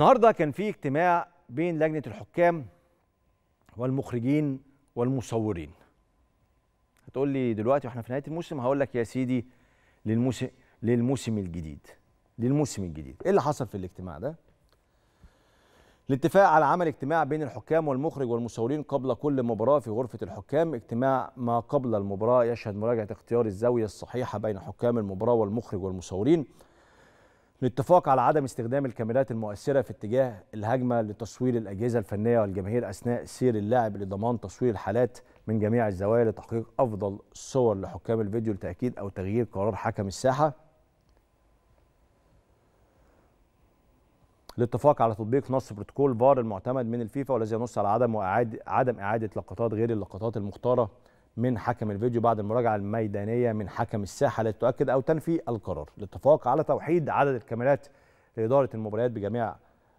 النهارده كان في اجتماع بين لجنه الحكام والمخرجين والمصورين هتقول لي دلوقتي واحنا في نهايه الموسم هقول لك يا سيدي للموسم للموسم الجديد للموسم الجديد ايه اللي حصل في الاجتماع ده الاتفاق على عمل اجتماع بين الحكام والمخرج والمصورين قبل كل مباراة في غرفة الحكام اجتماع ما قبل المباراة يشهد مراجعة اختيار الزاوية الصحيحة بين حكام المباراة والمخرج والمصورين الاتفاق على عدم استخدام الكاميرات المؤثرة في اتجاه الهجمة لتصوير الأجهزة الفنية والجماهير أثناء سير اللاعب لضمان تصوير الحالات من جميع الزوايا لتحقيق أفضل صور لحكام الفيديو لتأكيد أو تغيير قرار حكم الساحة الاتفاق على تطبيق نص بروتوكول فار المعتمد من الفيفا والذي ينص على عدم وإعادة عدم إعادة لقطات غير اللقطات المختارة من حكم الفيديو بعد المراجعة الميدانية من حكم الساحة لتؤكد أو تنفي القرار الاتفاق على توحيد عدد الكاميرات لإدارة المباريات بجميع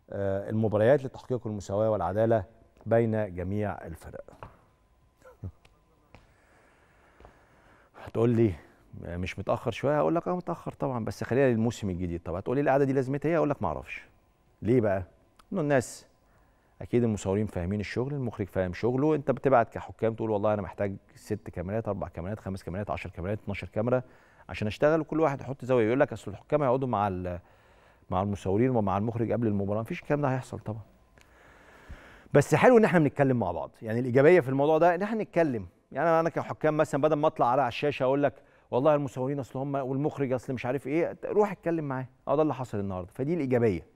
آه، المباريات لتحقيق المساواة والعدالة بين جميع الفرق هتقول لي آه، مش متاخر شويه هقول لك اه متاخر طبعا بس خلينا للموسم الجديد طب هتقول لي إيه القعده دي لازمتها ايه اقول لك ما اعرفش ليه بقى انه الناس اكيد المصورين فاهمين الشغل المخرج فاهم شغله انت بتبعت كحكام تقول والله انا محتاج ست كاميرات اربع كاميرات خمس كاميرات 10 كاميرات 12 كاميرا عشان اشتغل وكل واحد يحط زاويه يقول لك اصل الحكام هيقعدوا مع مع المصورين ومع المخرج قبل المباراه مفيش الكلام ده هيحصل طبعا بس حلو ان احنا بنتكلم مع بعض يعني الايجابيه في الموضوع ده ان احنا نتكلم يعني انا كحكام مثلا بدل ما اطلع على الشاشه اقول لك والله المصورين اصل هم والمخرج اصل مش عارف ايه روح اتكلم معاه اه ده اللي حصل النهارده فدي الايجابيه